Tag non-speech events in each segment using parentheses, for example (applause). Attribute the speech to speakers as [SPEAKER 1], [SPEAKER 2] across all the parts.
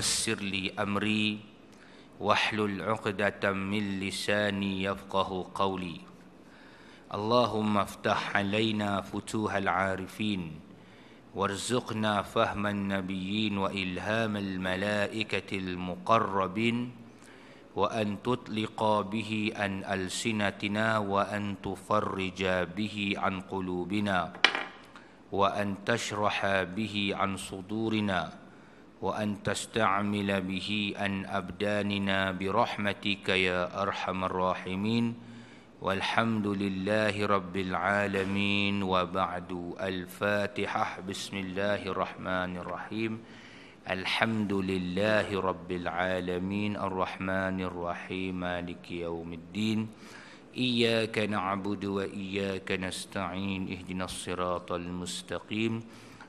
[SPEAKER 1] يسر لي أمري واحلل عقدة من لساني يفقه قولي اللهم افتح علينا فتوح العارفين وارزقنا فهم النبيين وإلهام الملائكة المقربين وأن تطلق به أن ألسنتنا وأن تفرج به عن قلوبنا وأن تشرح به عن صدورنا وأن تستعمل به أن أبداننا برحمتك يا أرحم الراحمين والحمد لله رب العالمين وبعد الفاتحة بسم الله الرحمن الرحيم الحمد لله رب العالمين الرحمن الرحيم مالك يوم الدين إياك نعبد وإياك نستعين اهدنا الصراط المستقيم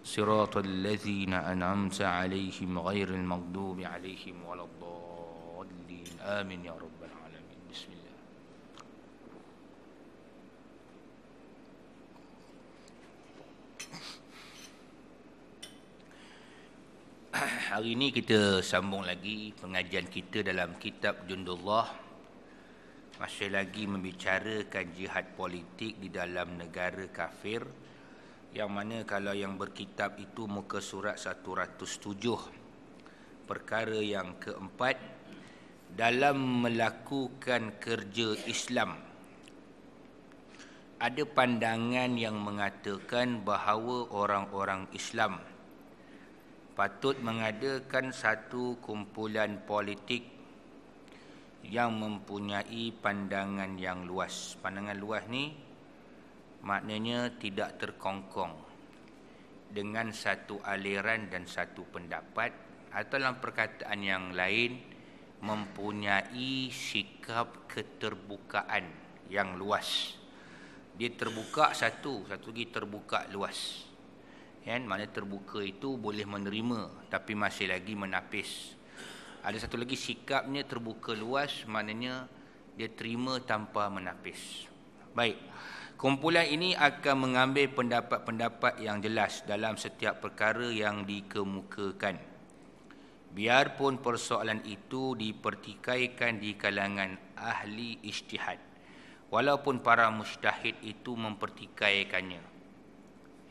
[SPEAKER 1] صراط الذين أنعمت عليهم غير المغضوب عليهم ولا الضالين آمين يا رب العالمين بسم الله (clears throat) Hari ini kita sambung lagi pengajian kita dalam kitab Jundullah Masih lagi membicarakan jihad politik di dalam negara kafir yang mana kalau yang berkitab itu muka surat 107 perkara yang keempat dalam melakukan kerja Islam ada pandangan yang mengatakan bahawa orang-orang Islam patut mengadakan satu kumpulan politik yang mempunyai pandangan yang luas. Pandangan luas ni maknanya tidak terkongkong dengan satu aliran dan satu pendapat atau dalam perkataan yang lain mempunyai sikap keterbukaan yang luas dia terbuka satu satu lagi terbuka luas kan mana terbuka itu boleh menerima tapi masih lagi menapis ada satu lagi sikapnya terbuka luas maknanya dia terima tanpa menapis baik Kumpulan ini akan mengambil pendapat-pendapat yang jelas dalam setiap perkara yang dikemukakan. Biarpun persoalan itu dipertikaikan di kalangan ahli istihad. Walaupun para mustahid itu mempertikaikannya.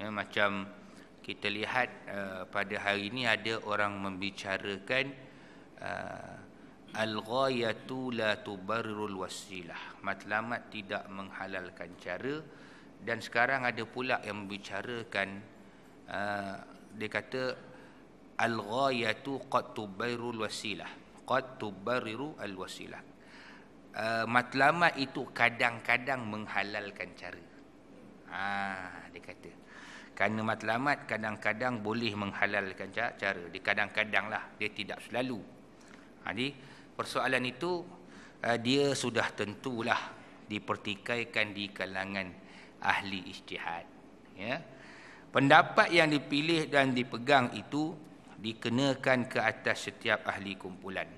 [SPEAKER 1] Ya, macam kita lihat uh, pada hari ini ada orang membicarakan uh, Al-ghayatu la tubarrul wasilah. Matlamat tidak menghalalkan cara dan sekarang ada pula yang membicarakan uh, dia kata al-ghayatu qad tubarrul wasilah. Qad tubarriru al-wasilah. Uh, matlamat itu kadang-kadang menghalalkan cara. Ha, dia kata. Kerana matlamat kadang-kadang boleh menghalalkan cara. Dia kadang kadanglah Dia tidak selalu. Ha, persoalan itu uh, dia sudah tentulah dipertikaikan di kalangan ahli ijtihad ya pendapat yang dipilih dan dipegang itu dikenakan ke atas setiap ahli kumpulan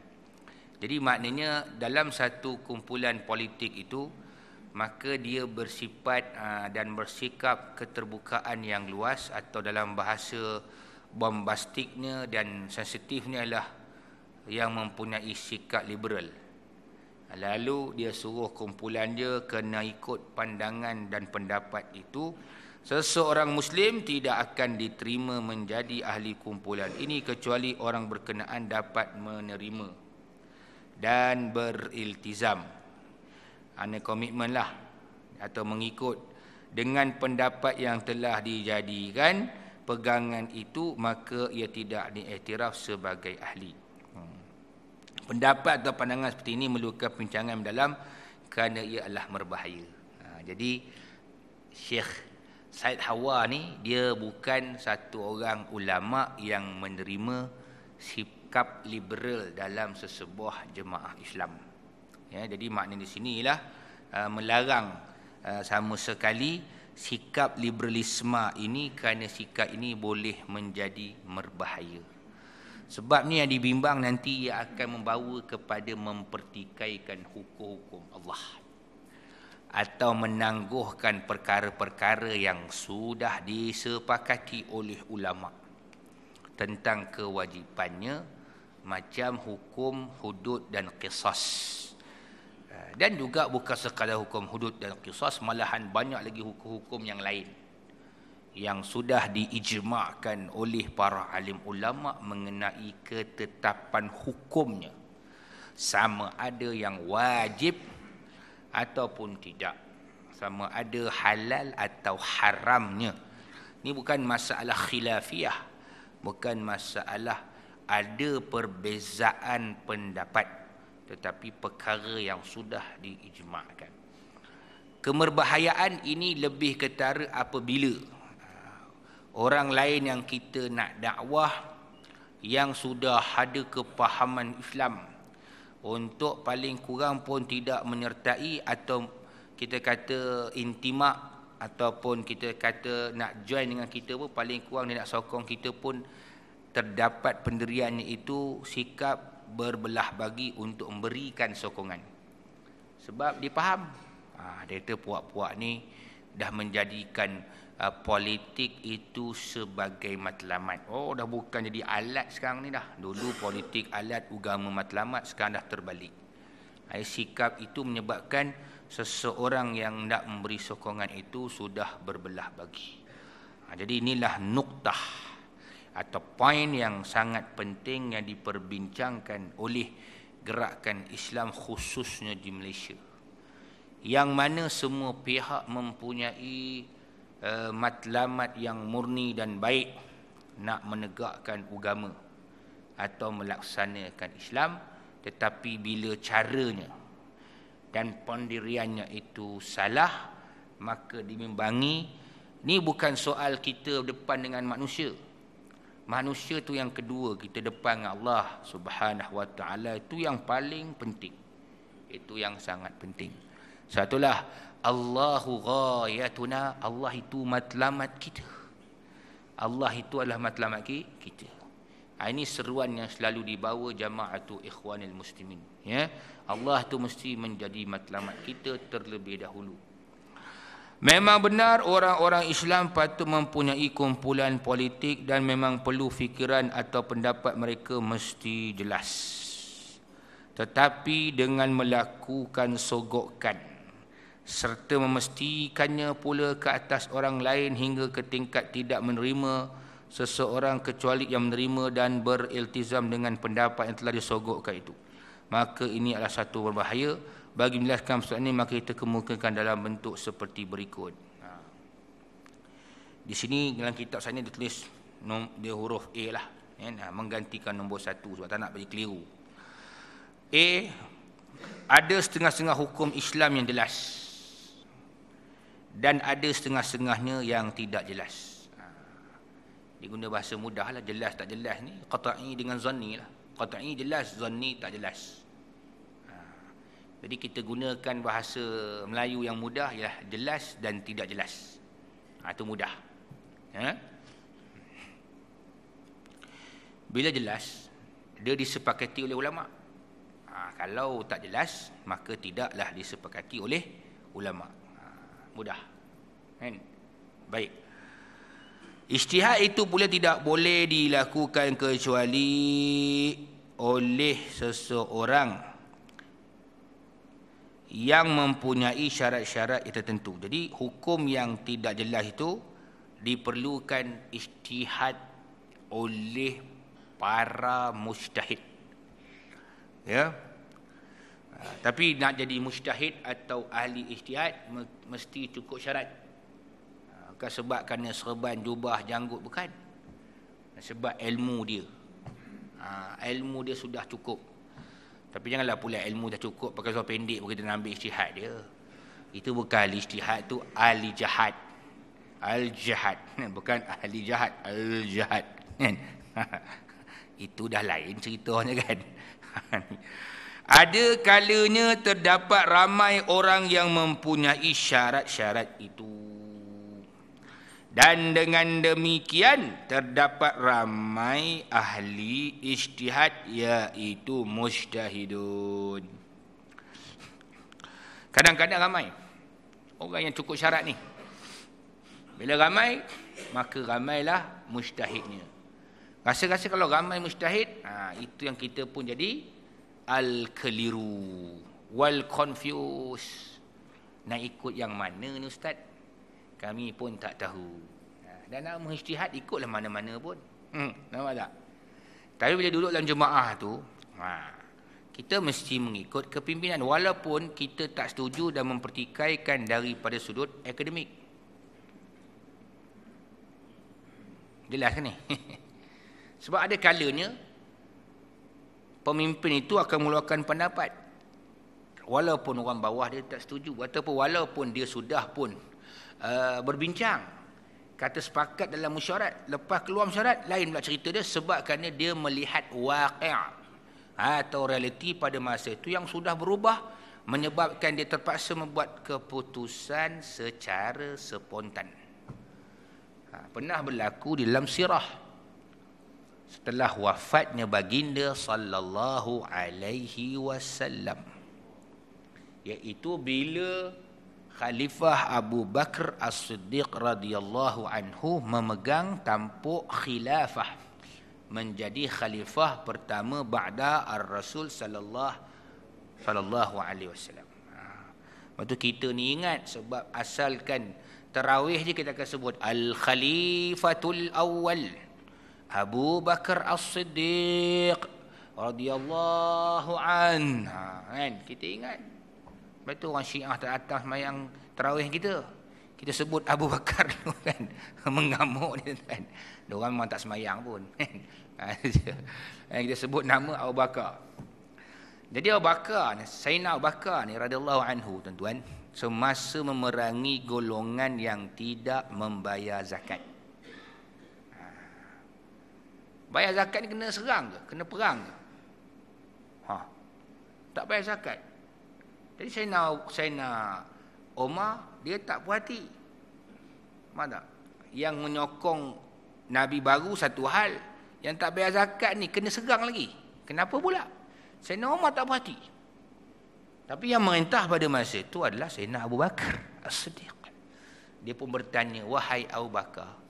[SPEAKER 1] jadi maknanya dalam satu kumpulan politik itu maka dia bersifat uh, dan bersikap keterbukaan yang luas atau dalam bahasa bombastiknya dan sensitifnya ialah yang mempunyai sikap liberal lalu dia suruh kumpulan dia kena ikut pandangan dan pendapat itu seseorang muslim tidak akan diterima menjadi ahli kumpulan ini kecuali orang berkenaan dapat menerima dan beriltizam ana komitmenlah atau mengikut dengan pendapat yang telah dijadikan pegangan itu maka ia tidak diiktiraf sebagai ahli pendapat atau pandangan seperti ini melukai perbincangan dalam kerana ia adalah merbahaya. Ha, jadi Syekh Said Hawa ni dia bukan satu orang ulama yang menerima sikap liberal dalam sesebuah jemaah Islam. Ya, jadi makna di sini ialah uh, melarang uh, sama sekali sikap liberalisme ini kerana sikap ini boleh menjadi merbahaya. Sebab ni yang dibimbang nanti ia akan membawa kepada mempertikaikan hukum-hukum Allah. Atau menangguhkan perkara-perkara yang sudah disepakati oleh ulama tentang kewajipannya macam hukum hudud dan qisas. Eh, dan juga bukan sekadar hukum hudud dan qisas, malahan banyak lagi hukum-hukum yang lain yang sudah diijmakan oleh para alim ulama mengenai ketetapan hukumnya sama ada yang wajib ataupun tidak sama ada halal atau haramnya ini bukan masalah khilafiah bukan masalah ada perbezaan pendapat tetapi perkara yang sudah diijmakan kemerbahayaan ini lebih ketara apabila orang lain yang kita nak dakwah yang sudah ada kepahaman Islam untuk paling kurang pun tidak menyertai atau kita kata intimak ataupun kita kata nak join dengan kita pun paling kurang dia nak sokong kita pun terdapat penderian itu sikap berbelah bagi untuk memberikan sokongan sebab dia faham ha, dia kata puak-puak ni dah menjadikan uh, politik itu sebagai matlamat. Oh, dah bukan jadi alat sekarang ni dah. Dulu politik alat, agama matlamat, sekarang dah terbalik. Uh, sikap itu menyebabkan seseorang yang nak memberi sokongan itu sudah berbelah bagi. Uh, jadi inilah nukta atau poin yang sangat penting yang diperbincangkan oleh gerakan Islam khususnya di Malaysia. Yang mana semua pihak mempunyai uh, matlamat yang murni dan baik nak menegakkan agama atau melaksanakan Islam tetapi bila caranya dan pendiriannya itu salah maka dimimbangi ni bukan soal kita depan dengan manusia manusia tu yang kedua kita depan dengan Allah Subhanahu wa taala itu yang paling penting itu yang sangat penting satulah Allahu ghayatuna Allah itu matlamat kita Allah itu adalah matlamat kita ha, ini seruan yang selalu dibawa jamaatu ikhwanil muslimin ya Allah itu mesti menjadi matlamat kita terlebih dahulu Memang benar orang-orang Islam patut mempunyai kumpulan politik dan memang perlu fikiran atau pendapat mereka mesti jelas. Tetapi dengan melakukan sogokan serta memestikannya pula ke atas orang lain hingga ke tingkat tidak menerima seseorang kecuali yang menerima dan beriltizam dengan pendapat yang telah disogokkan itu maka ini adalah satu berbahaya bagi menjelaskan persoalan ini maka kita kemukakan dalam bentuk seperti berikut ha. di sini dalam kitab saya ini ditulis dia huruf A lah ya, menggantikan nombor satu sebab tak nak bagi keliru A ada setengah-setengah hukum Islam yang jelas dan ada setengah-setengahnya yang tidak jelas. Ha. Dia guna bahasa mudah lah, jelas tak jelas ni, qata'i dengan zanni lah. Qata'i jelas, zanni tak jelas. Ha. Jadi kita gunakan bahasa Melayu yang mudah ialah ya, jelas dan tidak jelas. Ha, itu mudah. Ha? Bila jelas, dia disepakati oleh ulama. kalau tak jelas, maka tidaklah disepakati oleh ulama mudah kan baik Ijtihad itu pula tidak boleh dilakukan kecuali oleh seseorang yang mempunyai syarat-syarat yang tertentu. Jadi hukum yang tidak jelas itu diperlukan ijtihad oleh para mujtahid. Ya, tapi nak jadi mujtahid atau ahli ijtihad mesti cukup syarat. Ha, bukan sebab kerana serban, jubah, janggut bukan. Sebab ilmu dia. Ha, ilmu dia sudah cukup. Tapi janganlah pula ilmu dah cukup pakai seluar pendek pun kita nak ambil ijtihad dia. Itu bukan ahli ijtihad tu ahli jahat. Al jahat bukan ahli jahat, al jahat. Itu dah lain ceritanya kan. (laughs) Ada kalanya terdapat ramai orang yang mempunyai syarat-syarat itu. Dan dengan demikian terdapat ramai ahli istihad, iaitu mujtahidun. Kadang-kadang ramai orang yang cukup syarat ni. Bila ramai maka ramailah mujtahidnya. Rasa-rasa kalau ramai mujtahid, ha, itu yang kita pun jadi Al-keliru Wal-confuse Nak ikut yang mana ni Ustaz? Kami pun tak tahu ha, Dan nak menghijtihad ikutlah mana-mana pun hmm, Nampak tak? Tapi bila duduk dalam jemaah tu ha, Kita mesti mengikut kepimpinan Walaupun kita tak setuju dan mempertikaikan daripada sudut akademik Jelas kan ni? (laughs) Sebab ada kalanya pemimpin itu akan mengeluarkan pendapat walaupun orang bawah dia tak setuju ataupun walaupun dia sudah pun uh, berbincang kata sepakat dalam musyarat lepas keluar musyarat lain pula cerita dia kerana dia melihat waqi' ha, atau realiti pada masa itu yang sudah berubah menyebabkan dia terpaksa membuat keputusan secara spontan ha, pernah berlaku di dalam sirah setelah wafatnya baginda sallallahu alaihi wasallam iaitu bila khalifah Abu Bakar As-Siddiq radhiyallahu anhu memegang tampuk khilafah menjadi khalifah pertama ba'da ar-rasul sallallahu sallallahu alaihi wasallam. Ha. tu kita ni ingat sebab asalkan tarawih je kita akan sebut al-khalifatul awal. Abu Bakar As-Siddiq radhiyallahu an. Ha, kan? Kita ingat. Lepas tu orang Syiah tak datang semayang tarawih kita. Kita sebut Abu Bakar tu (laughs) kan. Mengamuk dia kan. Mereka memang tak semayang pun. (laughs) Kan? Ha, eh, kita sebut nama Abu Bakar. Jadi Abu Bakar ni, Sayyidina Abu Bakar ni radhiyallahu anhu tuan-tuan, semasa memerangi golongan yang tidak membayar zakat. Bayar zakat ni kena serang ke? Kena perang ke? Ha. Tak bayar zakat. Jadi saya nak saya nak Omar dia tak puas hati. Mana? Yang menyokong Nabi baru satu hal, yang tak bayar zakat ni kena serang lagi. Kenapa pula? Saya nak Omar tak puas hati. Tapi yang merintah pada masa itu adalah Sayyidina Abu Bakar As-Siddiq. Dia pun bertanya, "Wahai Abu Bakar,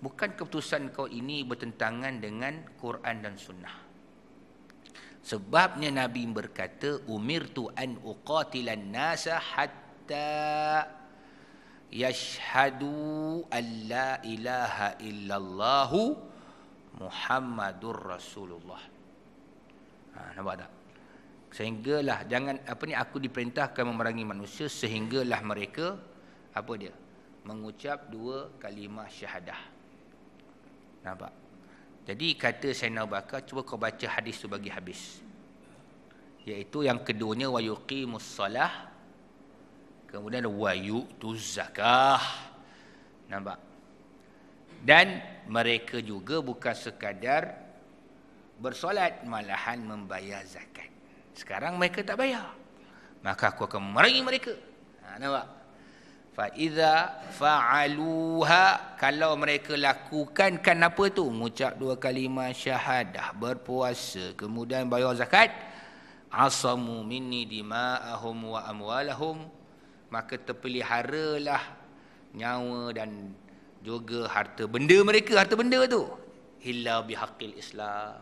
[SPEAKER 1] bukan keputusan kau ini bertentangan dengan Quran dan sunnah sebabnya nabi berkata umirtu an uqatilan nasa hatta yashhadu an la ilaha illallah muhammadur rasulullah ha, nampak tak sehinggalah jangan apa ni aku diperintahkan memerangi manusia sehinggalah mereka apa dia mengucap dua kalimah syahadah Nampak? Jadi kata Sayyidina Abu Bakar, cuba kau baca hadis tu bagi habis. Iaitu yang keduanya, wa yuqimus salah. Kemudian, wa yu'tuz zakah. Nampak? Dan mereka juga bukan sekadar bersolat, malahan membayar zakat. Sekarang mereka tak bayar. Maka aku akan merangi mereka. Ha, nampak? fa iza fa'aluha kalau mereka lakukan kan apa tu mengucap dua kalimah syahadah berpuasa kemudian bayar zakat asamu minni dima'ahum wa amwalahum maka terpeliharalah nyawa dan juga harta benda mereka harta benda tu illa bihaqil islam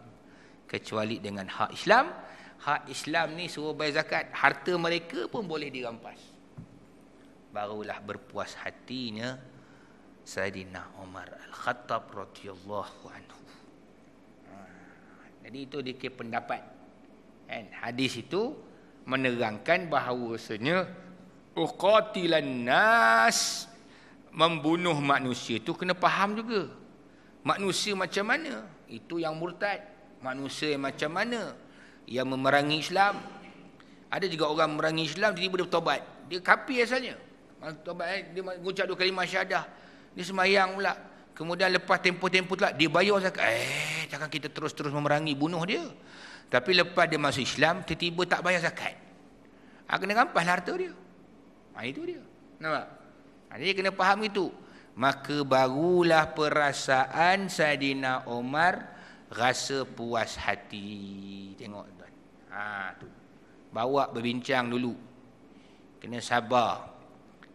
[SPEAKER 1] kecuali dengan hak islam hak islam ni suruh bayar zakat harta mereka pun boleh dirampas barulah berpuas hatinya Sayyidina Umar Al-Khattab radhiyallahu anhu. Ha, jadi itu dikira pendapat. Kan? Hadis itu menerangkan bahawasanya uqatilan nas membunuh manusia itu kena faham juga. Manusia macam mana? Itu yang murtad. Manusia yang macam mana? Yang memerangi Islam. Ada juga orang memerangi Islam tiba-tiba dia Dia kapi asalnya. Tobat dia mengucap dua kalimah syahadah. Dia semayang pula. Kemudian lepas tempoh-tempoh lah dia bayar zakat. Eh, takkan kita terus-terus memerangi bunuh dia. Tapi lepas dia masuk Islam, tiba-tiba tak bayar zakat. Ha, kena rampas lah harta dia. Ha, itu dia. Nampak? Ha, ah, jadi kena faham itu. Maka barulah perasaan Sayyidina Omar rasa puas hati. Tengok tuan. Ha, tu. Bawa berbincang dulu. Kena sabar.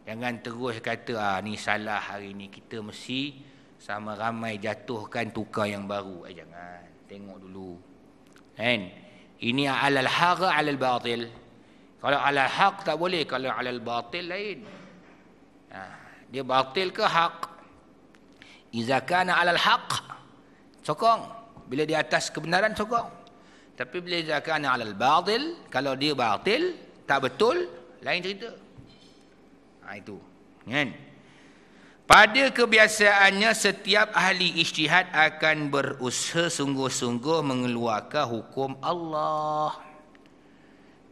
[SPEAKER 1] Jangan terus kata ah ni salah hari ni kita mesti sama ramai jatuhkan tukar yang baru. Eh jangan. Tengok dulu. Kan? Ini alal haq alal batil. Kalau alal haq tak boleh, kalau alal batil lain. Ah, dia batil ke hak? Iza kana alal haq sokong. Bila di atas kebenaran sokong. Tapi bila dia kena alal batil, kalau dia batil, tak betul, lain cerita itu kan pada kebiasaannya setiap ahli ijtihad akan berusaha sungguh-sungguh mengeluarkan hukum Allah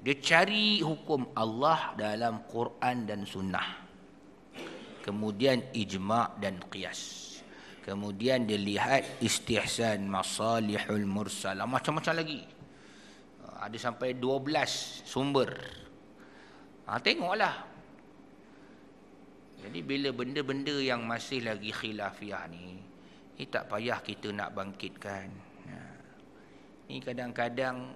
[SPEAKER 1] dia cari hukum Allah dalam Quran dan sunnah kemudian ijma' dan qiyas kemudian dia lihat istihsan masalihul mursal lah, macam-macam lagi ada sampai 12 sumber ha, tengoklah jadi bila benda-benda yang masih lagi khilafiah ni, ni tak payah kita nak bangkitkan. Ha. Ni kadang-kadang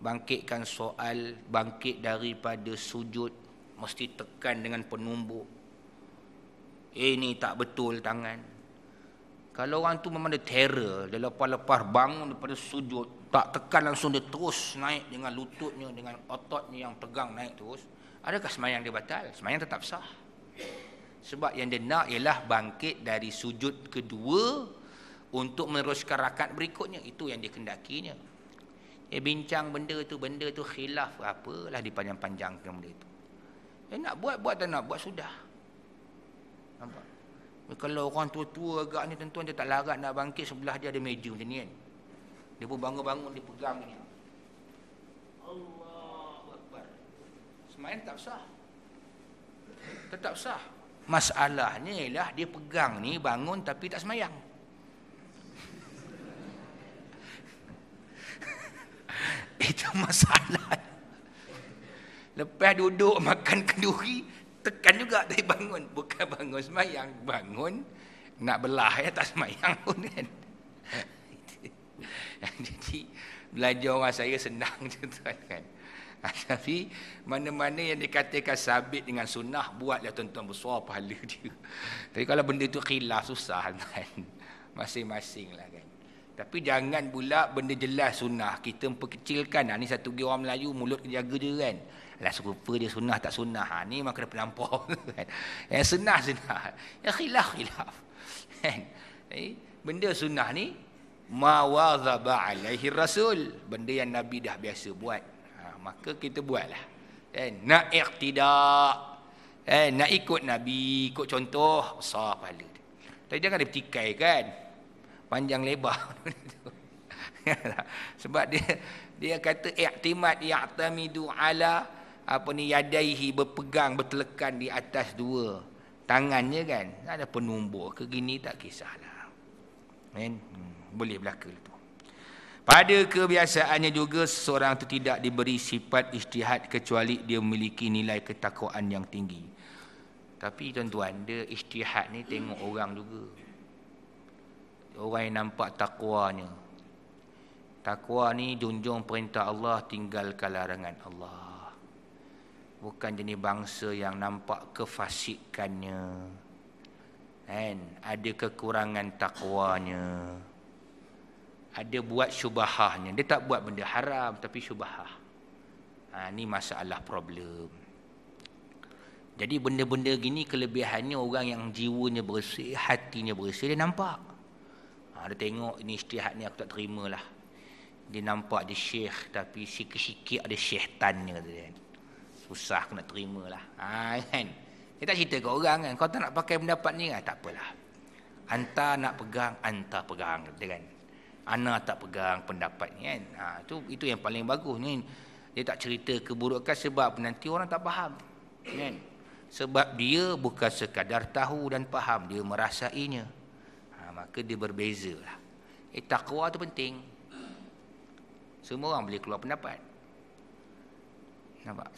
[SPEAKER 1] bangkitkan soal bangkit daripada sujud mesti tekan dengan penumbuk. Eh ni tak betul tangan. Kalau orang tu memang ada terror, dia lepas-lepas bangun daripada sujud, tak tekan langsung dia terus naik dengan lututnya, dengan ototnya yang tegang naik terus. Adakah semayang dia batal? Semayang tetap sah. Sebab yang dia nak ialah bangkit dari sujud kedua untuk meneruskan rakat berikutnya. Itu yang dia kendakinya. Dia bincang benda tu, benda tu khilaf apa apalah dipanjang-panjangkan benda tu. Dia nak buat, buat tak nak buat, sudah. Nampak? Kalau orang tua-tua agak ni tuan-tuan dia tak larat nak bangkit sebelah dia ada meja macam ni kan. Dia pun bangun-bangun dia pegang ni. Allahu Akbar. Semain tak sah. Tetap sah. Masalahnya ialah dia pegang ni bangun tapi tak semayang. (laughs) Itu masalah. Lepas duduk makan kenduri, tekan juga tapi bangun. Bukan bangun semayang. Bangun nak belah ya tak semayang pun kan. (laughs) Jadi belajar orang saya senang je (laughs) tuan kan. (laughs) Tapi mana-mana yang dikatakan sabit dengan sunnah buatlah tuan-tuan besar pahala (laughs) dia. Tapi kalau benda itu khilaf susah kan. (laughs) Masing-masing lah kan. Tapi jangan pula benda jelas sunnah. Kita memperkecilkan. Ha, ni satu pergi orang Melayu, mulut dia jaga dia kan. Alah serupa dia sunnah tak sunnah. Ha, ni memang kena penampau. Kan? Yang senah sunnah. Yang khilaf khilaf. Kan? Eh? Benda sunnah ni. Ma wazaba alaihi rasul. Benda yang Nabi dah biasa buat maka kita buatlah eh, nak iktidak kan? eh, nak ikut Nabi ikut contoh besar kepala tapi jangan dipertikai kan panjang lebar (laughs) sebab dia dia kata iktimat ya'tamidu ala apa ni yadaihi berpegang bertelekan di atas dua tangannya kan ada penumbuh ke gini tak kisahlah kan hmm, boleh berlaku lah pada kebiasaannya juga seseorang itu tidak diberi sifat istihad kecuali dia memiliki nilai ketakwaan yang tinggi. Tapi tuan-tuan, dia istihad ni tengok orang juga. Orang yang nampak takwanya. Takwa ni junjung perintah Allah tinggal kalarangan Allah. Bukan jenis bangsa yang nampak kefasikannya. Kan? Ada kekurangan takwanya ada buat syubahahnya dia tak buat benda haram tapi syubahah ha, ni masalah problem jadi benda-benda gini kelebihannya orang yang jiwanya bersih hatinya bersih dia nampak ha, dia tengok ini istihad ni aku tak terima lah dia nampak dia syekh tapi sikit-sikit ada syaitannya kata dia susah aku nak terima lah ha, kan dia tak cerita ke orang kan kau tak nak pakai pendapat ni kan tak apalah Anta nak pegang, anta pegang. Kata kan? Ana tak pegang pendapat ni kan. Ha, itu, itu yang paling bagus ni. Dia tak cerita keburukan sebab nanti orang tak faham. Kan? Sebab dia bukan sekadar tahu dan faham. Dia merasainya. Ha, maka dia berbeza lah. Eh, taqwa tu penting. Semua orang boleh keluar pendapat. Nampak?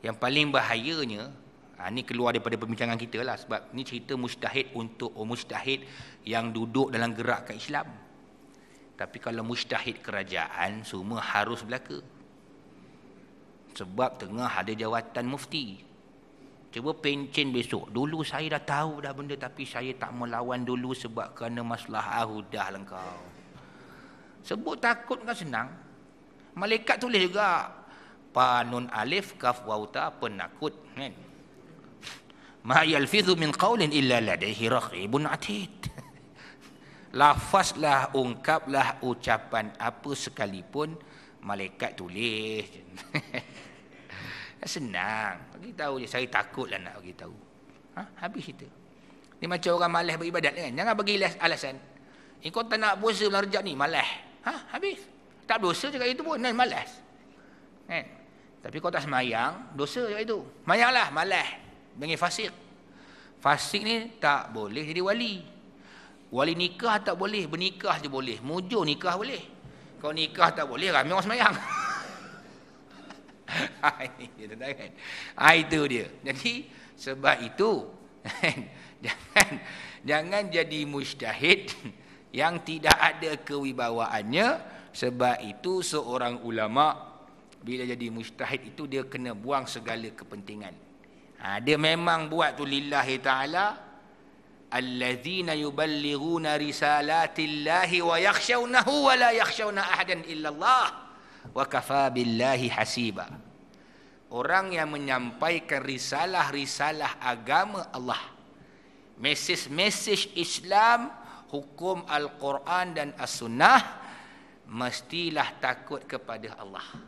[SPEAKER 1] Yang paling bahayanya, ha, ni keluar daripada perbincangan kita lah. Sebab ni cerita mustahid untuk oh, mustahid yang duduk dalam gerakan Islam. Islam. Tapi kalau mustahid kerajaan semua harus belaka. Sebab tengah ada jawatan mufti. Cuba pencen besok. Dulu saya dah tahu dah benda tapi saya tak melawan dulu sebab kerana masalah ahudah lengkau. Lah Sebut takut kan senang. Malaikat tulis juga. Panun alif kaf wauta penakut. Kan? Ma yalfidhu min qawlin illa ladaihi raqibun atid lafazlah ungkaplah ucapan apa sekalipun malaikat tulis (laughs) senang bagi tahu je saya takutlah nak bagi tahu ha? habis itu, ni macam orang malas beribadat kan jangan bagi alasan eh, kau tak nak puasa bulan rejab ni malas ha? habis tak berdosa juga itu pun dan malas kan tapi kau tak semayang dosa juga itu mayanglah malas bagi fasik fasik ni tak boleh jadi wali Wali nikah tak boleh, bernikah je boleh. Mujur nikah boleh. Kau nikah tak boleh, ramai orang semayang. ha, (laughs) itu dia. Jadi, sebab itu, kan? (laughs) jangan jangan jadi mujtahid (laughs) yang tidak ada kewibawaannya. Sebab itu, seorang ulama' bila jadi mujtahid itu, dia kena buang segala kepentingan. Ha, dia memang buat tu lillahi ta'ala, al yuballighuna risalati Allahi wa yakhshawnahu wa la yakhshawna ahdan illallah wa kafa billahi hasiba orang yang menyampaikan risalah-risalah agama Allah mesis mesis Islam hukum al-Quran dan as-sunnah mestilah takut kepada Allah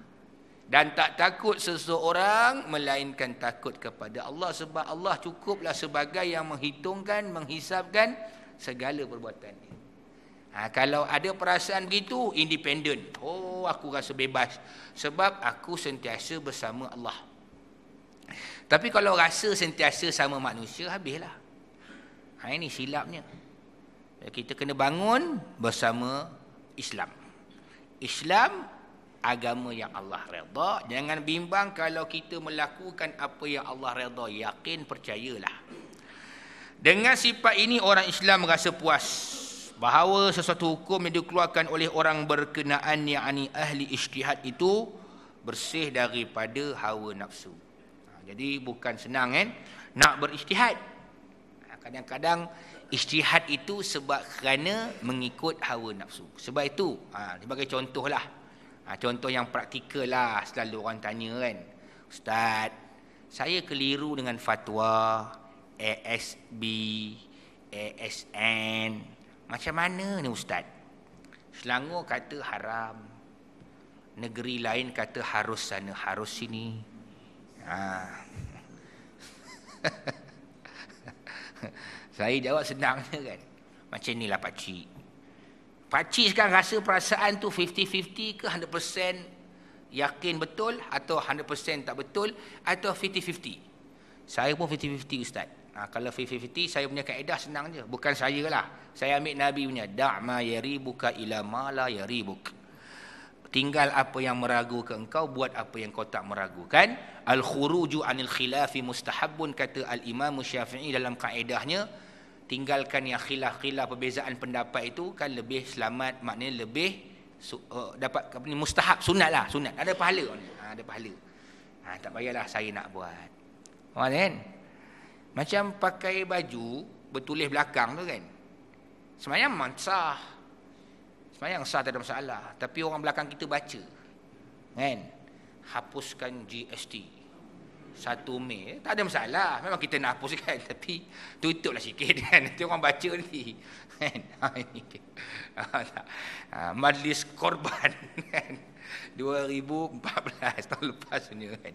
[SPEAKER 1] dan tak takut seseorang melainkan takut kepada Allah sebab Allah cukuplah sebagai yang menghitungkan menghisapkan segala perbuatan dia. Ha, kalau ada perasaan begitu independen. Oh aku rasa bebas sebab aku sentiasa bersama Allah. Tapi kalau rasa sentiasa sama manusia habislah. Ha ini silapnya. Ya, kita kena bangun bersama Islam. Islam agama yang Allah redha jangan bimbang kalau kita melakukan apa yang Allah redha yakin percayalah dengan sifat ini orang Islam rasa puas bahawa sesuatu hukum yang dikeluarkan oleh orang berkenaan yakni ahli ijtihad itu bersih daripada hawa nafsu ha, jadi bukan senang kan nak berijtihad ha, kadang-kadang ijtihad itu sebab kerana mengikut hawa nafsu sebab itu ha, sebagai contohlah Ha, contoh yang praktikal lah selalu orang tanya kan. Ustaz, saya keliru dengan fatwa ASB, ASN. Macam mana ni Ustaz? Selangor kata haram. Negeri lain kata harus sana, harus sini. Ha. (laughs) saya jawab senang je kan. Macam inilah pakcik. Pakcik sekarang rasa perasaan tu 50-50 ke 100% yakin betul atau 100% tak betul atau 50-50. Saya pun 50-50 ustaz. Ha, kalau 50-50 saya punya kaedah senang je. Bukan saya lah. Saya ambil Nabi punya. Da'ma yari buka ila mala yari buk. Tinggal apa yang meragu ke engkau, buat apa yang kau tak kan. Al-khuruju anil khilafi mustahabun kata al-imam syafi'i dalam kaedahnya tinggalkan yang khilaf-khilaf perbezaan pendapat itu kan lebih selamat maknanya lebih uh, dapat apa ni mustahab sunat lah sunat ada pahala ha, ada pahala ha, tak payahlah saya nak buat faham kan macam pakai baju bertulis belakang tu kan semayang mansah semayang sah tak ada masalah tapi orang belakang kita baca kan hapuskan GST satu Mei eh, tak ada masalah memang kita nak kan (laughs) tapi tutuplah sikit (laughs) kan nanti orang baca ni nanti (laughs) ah, ah, ah, majlis korban 2014 kan. tahun lepas punya kan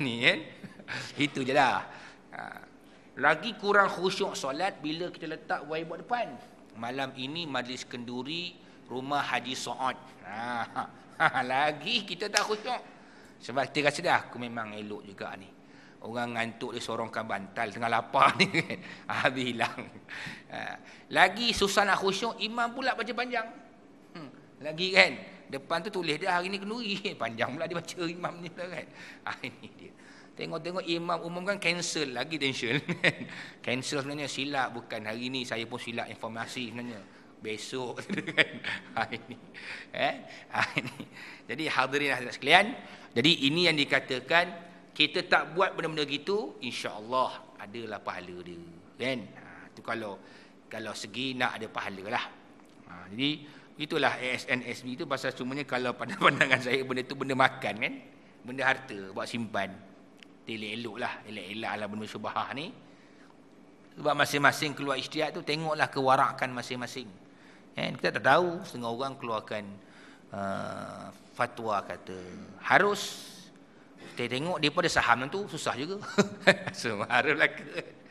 [SPEAKER 1] ini kan itu je lah lagi kurang khusyuk solat bila kita letak wire depan malam ini majlis kenduri rumah Haji Saud ha, lagi kita tak khusyuk sebab kita rasa dah aku memang elok juga ni. Orang ngantuk dia sorongkan bantal tengah lapar ni. (laughs) Habis hilang. Ha. Lagi susah nak khusyuk, imam pula baca panjang. Hmm. Lagi kan, depan tu tulis dia hari ni kenduri. (laughs) Eh, panjang pula dia baca imam ni lah kan. (laughs) Ha, ini dia. Tengok-tengok imam umum kan cancel lagi tension. cancel sebenarnya silap bukan. Hari ni saya pun silap informasi sebenarnya besok kan (laughs) jadi hadirin hadirat sekalian jadi ini yang dikatakan kita tak buat benda-benda gitu insya-Allah adalah pahala dia kan ha itu kalau kalau segi nak ada pahalalah ha jadi itulah ASN SB itu pasal semuanya kalau pada (laughs) pandangan saya benda tu benda makan kan benda harta buat simpan telah eloklah elak-elaklah benda syubhah ni sebab masing-masing keluar isytihad tu tengoklah kewarakan masing-masing Kan? Kita tak tahu setengah orang keluarkan uh, fatwa kata harus kita tengok dia pada saham tu susah juga. Semara (laughs) belaka. (laughs)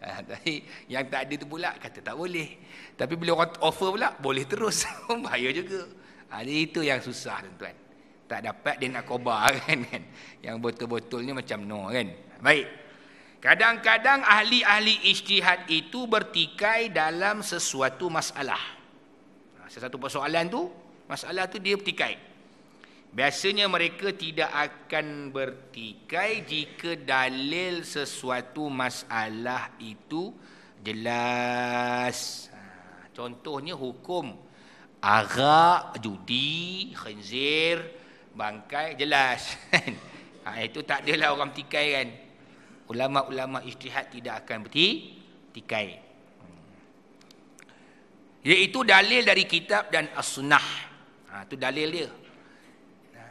[SPEAKER 1] Ah, tapi yang tak ada tu pula kata tak boleh. Tapi bila orang offer pula boleh terus. (laughs) Bahaya juga. Ha, ah, jadi itu yang susah tuan-tuan. Tak dapat dia nak kobar kan, kan. yang betul-betulnya macam no kan. Baik. Kadang-kadang ahli-ahli ijtihad itu bertikai dalam sesuatu masalah. Ha, sesuatu persoalan tu, masalah tu dia bertikai. Biasanya mereka tidak akan bertikai jika dalil sesuatu masalah itu jelas. Ha, contohnya hukum agak, judi, khinzir, bangkai jelas. (laughs) ha, itu tak adalah orang bertikai kan ulama-ulama ijtihad tidak akan bertikai hmm. iaitu dalil dari kitab dan as-sunnah ha, itu dalil dia ha.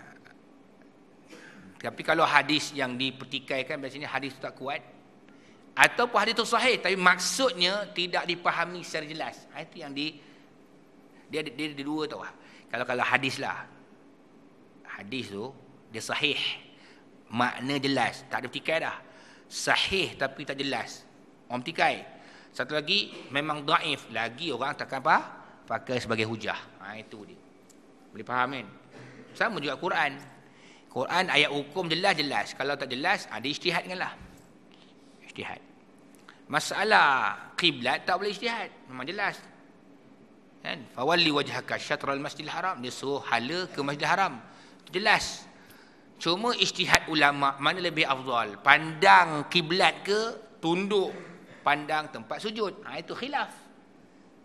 [SPEAKER 1] tapi kalau hadis yang dipertikaikan biasanya hadis tak kuat ataupun hadis itu sahih tapi maksudnya tidak dipahami secara jelas. Ha, itu yang di dia dia, dia, dia dua tahu lah. Kalau kalau hadis lah. Hadis tu dia sahih. Makna jelas, tak ada pertikai dah sahih tapi tak jelas orang petikai satu lagi memang daif lagi orang takkan apa pakai sebagai hujah ha, itu dia boleh faham kan sama juga Quran Quran ayat hukum jelas jelas kalau tak jelas ada ha, istihad dengarlah istihad masalah kiblat tak boleh istihad memang jelas kan fawalli wajhaka syatral masjidil haram dia suruh hala ke masjid haram jelas Cuma ijtihad ulama mana lebih afdal? Pandang kiblat ke tunduk pandang tempat sujud? Ha, itu khilaf.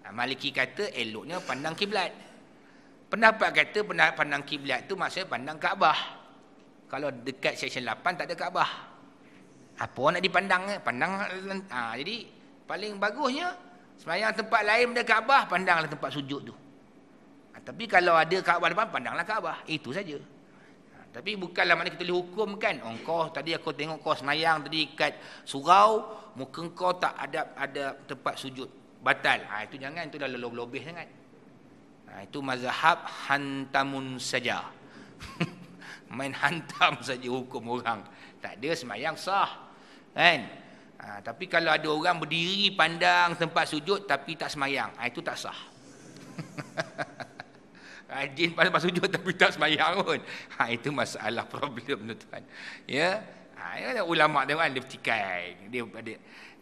[SPEAKER 1] Ha, Maliki kata eloknya pandang kiblat. Pendapat kata pandang kiblat tu maksudnya pandang Kaabah. Kalau dekat section 8 tak ada Kaabah. Apa orang nak dipandang? Eh? Pandang ha, jadi paling bagusnya sembahyang tempat lain daripada Kaabah pandanglah tempat sujud tu. Ha, tapi kalau ada Kaabah depan pandanglah Kaabah. Itu saja tapi bukanlah mana kita boleh kan, oh, kau tadi aku tengok kau senayang tadi kat surau muka kau tak ada ada tempat sujud batal ha, itu jangan itu dah lebih-lebih sangat ha, itu mazhab hantamun saja (laughs) main hantam saja hukum orang tak ada semayang sah kan ha, tapi kalau ada orang berdiri pandang tempat sujud tapi tak semayang ha, itu tak sah (laughs) Rajin ah, pada masa (laughs) sujud tapi tak semayang pun. Ha, itu masalah problem tu tuan. Ya. Ha, ya, ada ulama dia kan dia petikai. Dia ada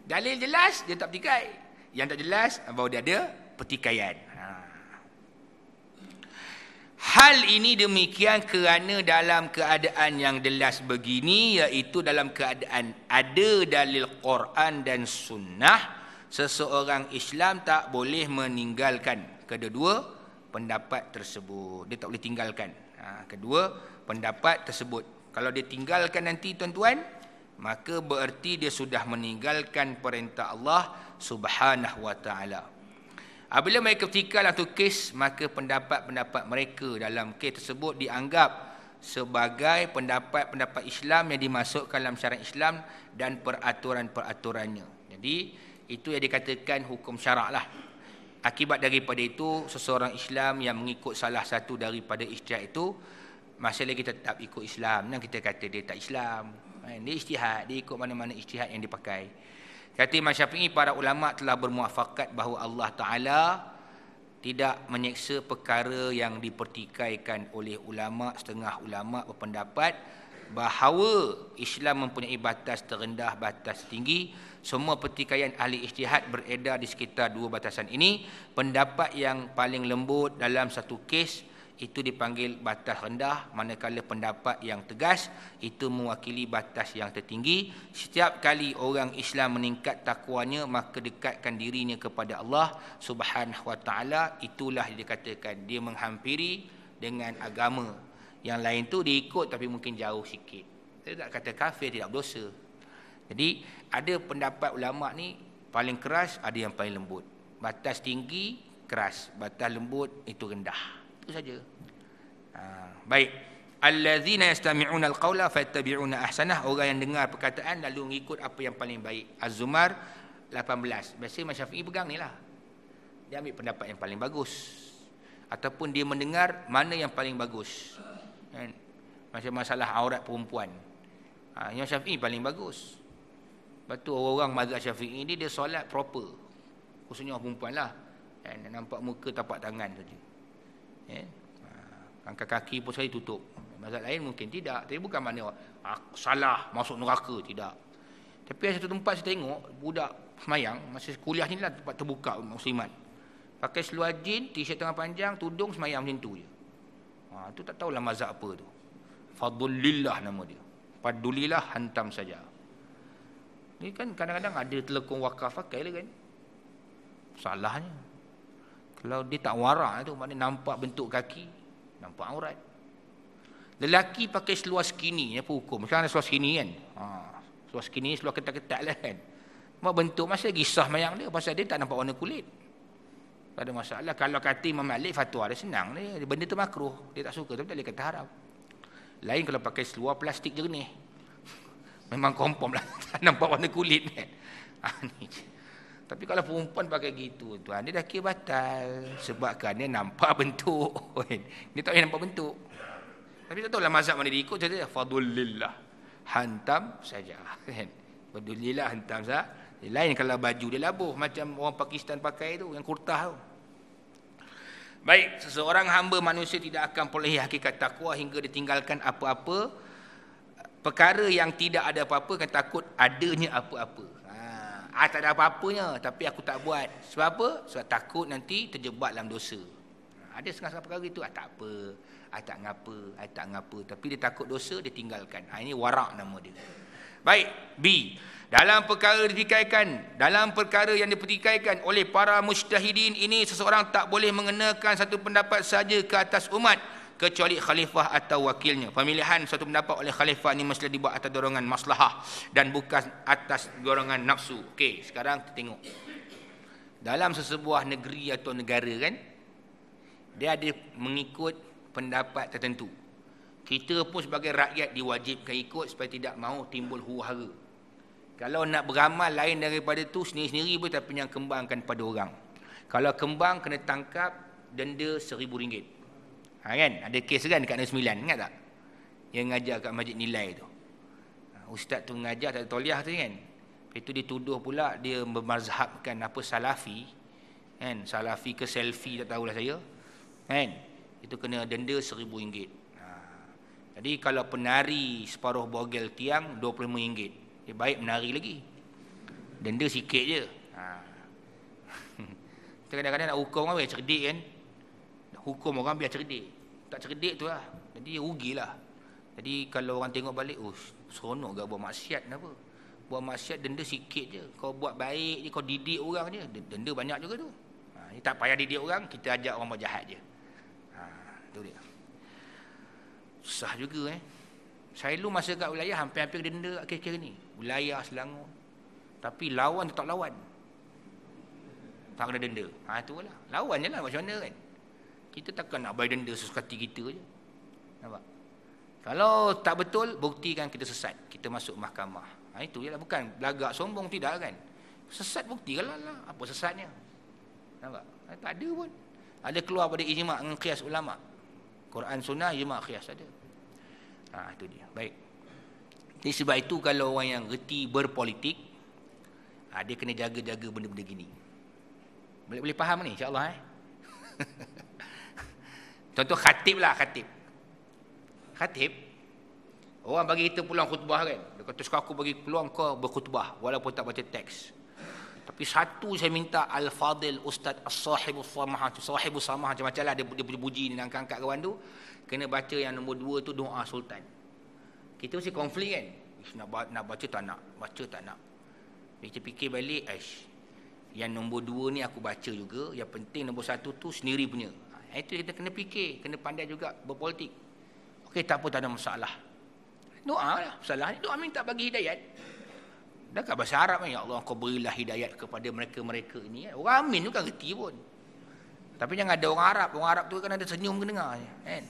[SPEAKER 1] dalil jelas dia tak petikai. Yang tak jelas bahawa dia ada petikaian. Ha. Hal ini demikian kerana dalam keadaan yang jelas begini iaitu dalam keadaan ada dalil Quran dan sunnah seseorang Islam tak boleh meninggalkan kedua-dua pendapat tersebut dia tak boleh tinggalkan ha, kedua pendapat tersebut kalau dia tinggalkan nanti tuan-tuan maka bererti dia sudah meninggalkan perintah Allah subhanahu wa ta'ala apabila mereka fikirlah tu kes maka pendapat-pendapat mereka dalam kes tersebut dianggap sebagai pendapat-pendapat Islam yang dimasukkan dalam syarat Islam dan peraturan-peraturannya jadi itu yang dikatakan hukum syarak lah akibat daripada itu seseorang Islam yang mengikut salah satu daripada ijtihad itu masih lagi tetap ikut Islam dan kita kata dia tak Islam eh, dia ijtihad dia ikut mana-mana ijtihad yang dipakai kata Imam Syafi'i para ulama telah bermuafakat bahawa Allah Taala tidak menyeksa perkara yang dipertikaikan oleh ulama setengah ulama berpendapat bahawa Islam mempunyai batas terendah batas tinggi semua pertikaian ahli ijtihad beredar di sekitar dua batasan ini pendapat yang paling lembut dalam satu kes itu dipanggil batas rendah manakala pendapat yang tegas itu mewakili batas yang tertinggi setiap kali orang Islam meningkat takwanya maka dekatkan dirinya kepada Allah Subhanahu wa taala itulah dikatakan dia menghampiri dengan agama yang lain tu diikut tapi mungkin jauh sikit saya tak kata kafir tidak berdosa jadi ada pendapat ulama ni paling keras ada yang paling lembut. Batas tinggi keras, batas lembut itu rendah. Itu saja. Ha, baik. Allazina yastami'una al-qawla fattabi'una ahsanah. Orang yang dengar perkataan lalu mengikut apa yang paling baik. Az-Zumar 18. Biasa Imam Syafi'i pegang ni lah. Dia ambil pendapat yang paling bagus. Ataupun dia mendengar mana yang paling bagus. Kan? Macam masalah aurat perempuan. Ha, Imam Syafi'i paling bagus. Lepas tu orang-orang mazhab syafi'i ni dia solat proper. Khususnya orang perempuan lah. Dan nampak muka tapak tangan saja. Ya. Eh? Ha, kaki pun saya tutup. Mazhab lain mungkin tidak. Tapi bukan mana ah, salah masuk neraka. Tidak. Tapi ada satu tempat saya tengok, budak semayang, masa kuliah ni lah tempat terbuka muslimat. Pakai seluar jin, t-shirt tengah panjang, tudung semayang macam tu je. Ha, tu tak tahulah mazhab apa tu. Fadulillah nama dia. Padulillah hantam saja. Ini kan kadang-kadang ada telekung wakaf pakai lah kan. Salahnya. Kalau dia tak warak tu mana nampak bentuk kaki, nampak aurat. Lelaki pakai seluar skinny apa hukum? Sekarang ada seluar skinny kan. Ha, seluar skinny seluar ketat-ketat lah kan. Mak bentuk masa gisah mayang dia pasal dia tak nampak warna kulit. Tak ada masalah. Kalau kata Imam Malik fatwa dia senang. Dia, benda tu makruh. Dia tak suka. Tapi dia kata haram. Lain kalau pakai seluar plastik jernih. Memang confirm lah (laughs) nampak warna kulit ni. Ha, ni. Tapi kalau perempuan pakai gitu tuan, dia dah kira batal sebabkan dia nampak (laughs) bentuk. Dia tak boleh nampak bentuk. Tapi tak tahulah mazhab mana dia ikut, dia fadulillah. Hantam saja. Kan? Fadulillah hantam saja. Lain kalau baju dia labuh macam orang Pakistan pakai tu yang kurta tu. Baik, seseorang hamba manusia tidak akan perolehi hakikat takwa hingga ditinggalkan apa-apa perkara yang tidak ada apa-apa kan takut adanya apa-apa. Ha, ah, tak ada apa-apanya tapi aku tak buat. Sebab apa? Sebab takut nanti terjebak dalam dosa. Ha, ada setengah-setengah perkara itu ah tak apa. Ah tak ngapa, ah tak ngapa tapi dia takut dosa dia tinggalkan. Ah ini warak nama dia. Baik, B. Dalam perkara dipertikaikan, dalam perkara yang dipertikaikan oleh para mujtahidin ini seseorang tak boleh mengenakan satu pendapat saja ke atas umat kecuali khalifah atau wakilnya. Pemilihan satu pendapat oleh khalifah ini mesti dibuat atas dorongan maslahah dan bukan atas dorongan nafsu. Okey, sekarang kita tengok. Dalam sesebuah negeri atau negara kan, dia ada mengikut pendapat tertentu. Kita pun sebagai rakyat diwajibkan ikut supaya tidak mahu timbul huru-hara. Kalau nak beramal lain daripada tu sendiri-sendiri pun tapi yang kembangkan pada orang. Kalau kembang kena tangkap denda seribu ringgit. Ha, kan? Ada kes kan dekat Negeri Sembilan, ingat tak? Yang ngajar kat Masjid Nilai tu. Ha, ustaz tu ngajar tak toliah tu kan. Lepas tu dituduh pula dia memazhabkan apa salafi. Kan? Salafi ke selfie tak tahulah saya. Kan? Itu kena denda RM1,000. Ha. Jadi kalau penari separuh bogel tiang RM25. Dia baik menari lagi. Denda sikit je. Ha. (laughs) Kita kadang-kadang kan? nak hukum orang biar cerdik kan. Hukum orang biar cerdik tak cerdik tu lah jadi ya rugilah jadi kalau orang tengok balik oh seronok ke buat maksiat kenapa buat maksiat denda sikit je kau buat baik je kau didik orang je denda banyak juga tu ha, ini tak payah didik orang kita ajak orang buat jahat je ha, tu dia susah juga eh saya lu masa kat wilayah hampir-hampir denda kat KK ni wilayah Selangor tapi lawan tetap lawan tak ada denda ha, tu lah lawan je lah macam mana kan kita takkan nak bayar denda sesuka hati kita je. Nampak? Kalau tak betul, buktikan kita sesat. Kita masuk mahkamah. Ha, itu ialah bukan belagak sombong tidak kan. Sesat buktikanlah lah. Apa sesatnya? Nampak? Ha, tak ada pun. Ada keluar pada ijma' dengan qiyas ulama. Quran sunnah ijma' qiyas ada. Ha, itu dia. Baik. Jadi sebab itu kalau orang yang reti berpolitik, ha, dia kena jaga-jaga benda-benda gini. Boleh-boleh faham ni insyaAllah eh. (laughs) Contoh khatib lah khatib. Khatib. Orang bagi kita pulang khutbah kan. Dia kata sekarang aku bagi peluang kau berkhutbah. Walaupun tak baca teks. Tapi satu saya minta Al-Fadil Ustaz As-Sahibu Samaha. Sahibu Samaha macam-macam lah. Dia puji-puji ni nak angkat kawan tu. Kena baca yang nombor dua tu doa Sultan. Kita mesti konflik kan. nak, ba- nak baca tak nak. Baca tak nak. Kita fikir balik. Ish. Yang nombor dua ni aku baca juga. Yang penting nombor satu tu sendiri punya. Itu kita kena fikir, kena pandai juga berpolitik. Okey, tak apa, tak ada masalah. Doa lah, masalahnya. Doa minta bagi hidayat. Dah kat bahasa Arab kan, Ya Allah, kau berilah hidayat kepada mereka-mereka ini. Orang amin tu kan reti pun. Tapi jangan ada orang Arab. Orang Arab tu kan ada senyum kena dengar. Kan?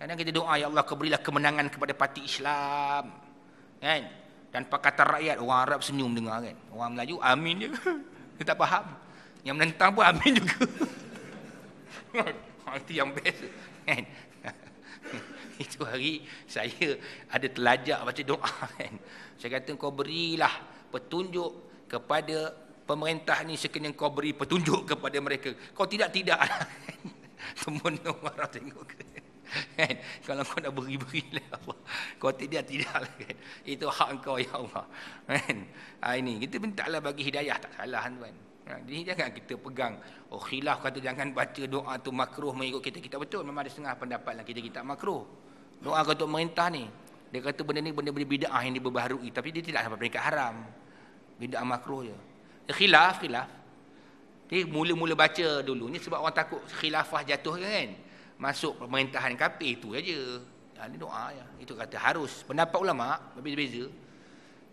[SPEAKER 1] Kadang kita doa, Ya Allah, kau berilah kemenangan kepada parti Islam. Kan? Dan pakatan rakyat, orang Arab senyum dengar kan. Orang Melayu, amin je. (laughs) Dia tak faham. Yang menentang pun amin juga. (laughs) (laughs) itu yang best kan? (laughs) itu hari saya ada telajak baca doa kan? saya kata kau berilah petunjuk kepada pemerintah ni sekiranya kau beri petunjuk kepada mereka kau tidak tidak (laughs) semua ni orang tengok kan kalau kau nak beri berilah Allah kau tidak tidak lah, kan itu hak kau ya Allah kan ah, ini kita minta lah bagi hidayah tak salah kan? Ha, jadi jangan kita pegang oh khilaf kata jangan baca doa tu makruh mengikut kita kita betul memang ada setengah pendapat lah kita kita makruh. Doa kata untuk merintah ni dia kata benda ni benda-benda bid'ah yang diperbaharui tapi dia tidak sampai peringkat haram. Bid'ah makruh je. Ya, khilaf khilaf. Dia mula-mula baca dulu ni sebab orang takut khilafah jatuh kan. Masuk pemerintahan kafir itu aja. Ha, ini doa ya. Itu kata harus pendapat ulama berbeza-beza.